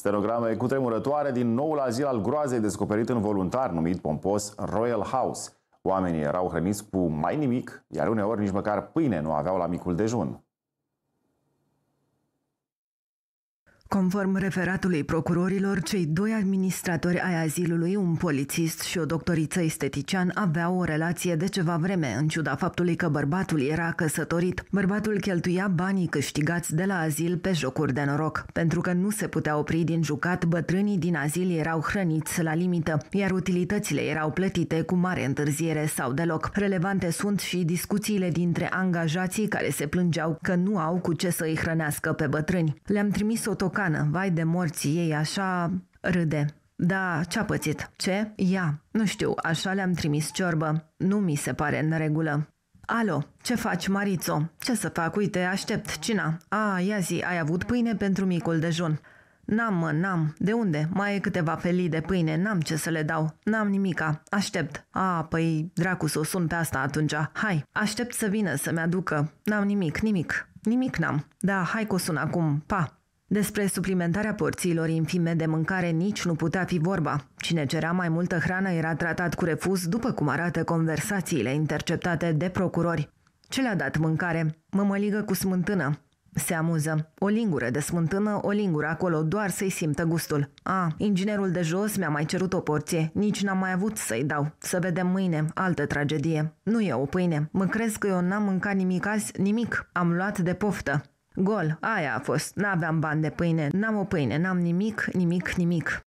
Stenograme cutremurătoare din noul azil al groazei descoperit în voluntar, numit pompos Royal House. Oamenii erau hrăniți cu mai nimic, iar uneori nici măcar pâine nu aveau la micul dejun. Conform referatului procurorilor, cei doi administratori ai azilului, un polițist și o doctoriță estetician, aveau o relație de ceva vreme, în ciuda faptului că bărbatul era căsătorit. Bărbatul cheltuia banii câștigați de la azil pe jocuri de noroc. Pentru că nu se putea opri din jucat, bătrânii din azil erau hrăniți la limită, iar utilitățile erau plătite cu mare întârziere sau deloc. Relevante sunt și discuțiile dintre angajații care se plângeau că nu au cu ce să îi hrănească pe bătrâni. Le-am trimis o toc capcană, vai de morții ei, așa râde. Da, ce-a pățit? Ce? Ia, nu știu, așa le-am trimis ciorbă. Nu mi se pare în regulă. Alo, ce faci, Marițo? Ce să fac? Uite, aștept cina. A, ia zi, ai avut pâine pentru micul dejun. N-am, mă, n-am. De unde? Mai e câteva felii de pâine, n-am ce să le dau. N-am nimica. Aștept. A, păi, dracu să o sun pe asta atunci. Hai, aștept să vină să-mi aducă. N-am nimic, nimic. Nimic n-am. Da, hai că o sun acum. Pa! Despre suplimentarea porțiilor infime de mâncare nici nu putea fi vorba. Cine cerea mai multă hrană era tratat cu refuz, după cum arată conversațiile interceptate de procurori. Ce le-a dat mâncare? Mămăligă cu smântână. Se amuză. O lingură de smântână, o lingură acolo, doar să-i simtă gustul. A, inginerul de jos mi-a mai cerut o porție. Nici n-am mai avut să-i dau. Să vedem mâine, altă tragedie. Nu e o pâine. Mă crezi că eu n-am mâncat nimic azi? Nimic. Am luat de poftă. Gol, aia a fost. N-aveam bani de pâine, n-am o pâine, n-am nimic, nimic, nimic.